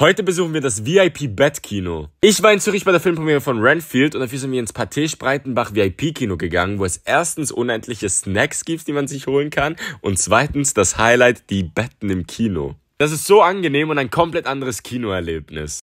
Heute besuchen wir das VIP-Bett-Kino. Ich war in Zürich bei der Filmpremiere von Renfield und dafür sind wir ins Pathé Spreitenbach VIP-Kino gegangen, wo es erstens unendliche Snacks gibt, die man sich holen kann und zweitens das Highlight, die Betten im Kino. Das ist so angenehm und ein komplett anderes Kinoerlebnis.